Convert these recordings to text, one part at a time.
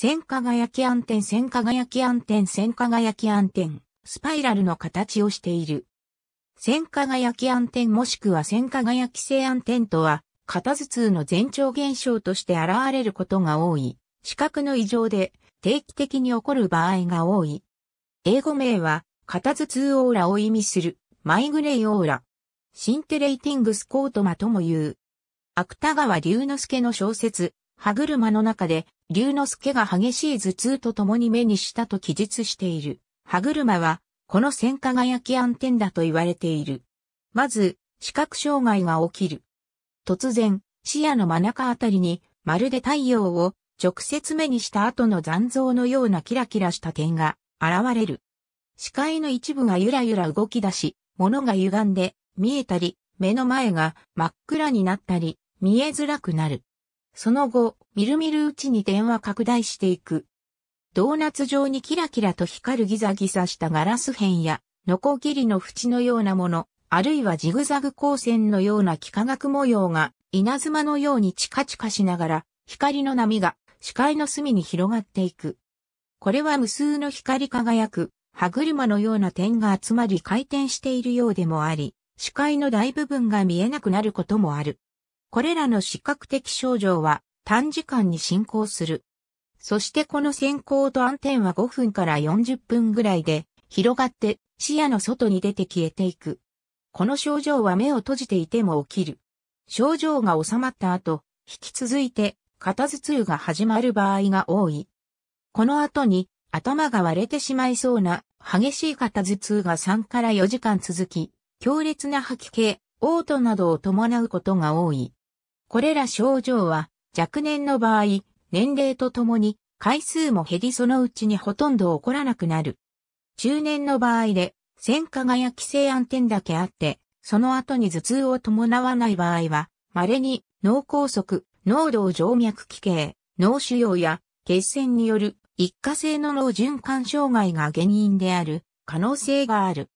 線輝き暗転、線輝き暗転、線輝き暗転、スパイラルの形をしている。線輝き暗転もしくは線輝き性暗転とは、片頭痛の前兆現象として現れることが多い、視覚の異常で定期的に起こる場合が多い。英語名は、片頭痛オーラを意味する、マイグレイオーラ。シンテレイティングスコートマとも言う。芥川龍之介の小説、歯車の中で、龍之介が激しい頭痛と共に目にしたと記述している。歯車は、この戦火が焼き暗転だと言われている。まず、視覚障害が起きる。突然、視野の真中あたりに、まるで太陽を直接目にした後の残像のようなキラキラした点が現れる。視界の一部がゆらゆら動き出し、物が歪んで見えたり、目の前が真っ暗になったり、見えづらくなる。その後、みるみるうちに点は拡大していく。ドーナツ状にキラキラと光るギザギザしたガラス片や、ノコギリの縁のようなもの、あるいはジグザグ光線のような幾何学模様が、稲妻のようにチカチカしながら、光の波が視界の隅に広がっていく。これは無数の光り輝く、歯車のような点が集まり回転しているようでもあり、視界の大部分が見えなくなることもある。これらの視覚的症状は短時間に進行する。そしてこの先行と暗転は5分から40分ぐらいで広がって視野の外に出て消えていく。この症状は目を閉じていても起きる。症状が収まった後、引き続いて肩頭痛が始まる場合が多い。この後に頭が割れてしまいそうな激しい肩頭痛が3から4時間続き、強烈な吐き気、嘔吐などを伴うことが多い。これら症状は若年の場合、年齢とともに回数も減りそのうちにほとんど起こらなくなる。中年の場合で、線化がや規制暗転だけあって、その後に頭痛を伴わない場合は、稀に脳梗塞、脳動静脈奇形、脳腫瘍や血栓による一過性の脳循環障害が原因である可能性がある。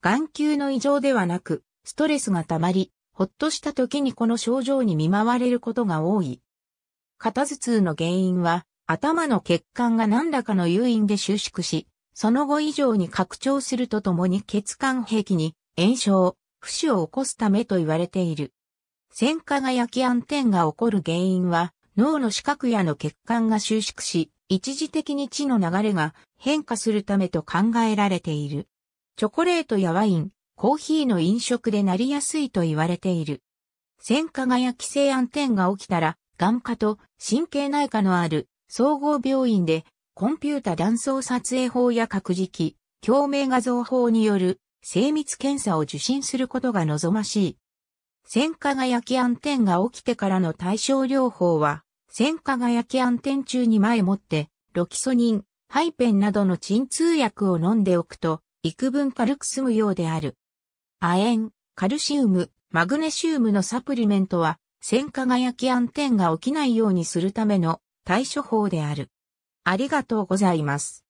眼球の異常ではなく、ストレスが溜まり、ほっとした時にこの症状に見舞われることが多い。肩頭痛の原因は、頭の血管が何らかの誘因で収縮し、その後以上に拡張するとともに血管壁に炎症、不死を起こすためと言われている。線化が焼き暗転が起こる原因は、脳の視覚やの血管が収縮し、一時的に血の流れが変化するためと考えられている。チョコレートやワイン、コーヒーの飲食でなりやすいと言われている。線化がや規制暗転が起きたら、眼科と神経内科のある総合病院で、コンピュータ断層撮影法や核磁気、共鳴画像法による精密検査を受診することが望ましい。線化が焼き暗転が起きてからの対症療法は、線化が焼き暗転中に前もって、ロキソニン、ハイペンなどの鎮痛薬を飲んでおくと、幾分軽く済むようである。亜鉛、カルシウム、マグネシウムのサプリメントは、線輝き暗転が起きないようにするための対処法である。ありがとうございます。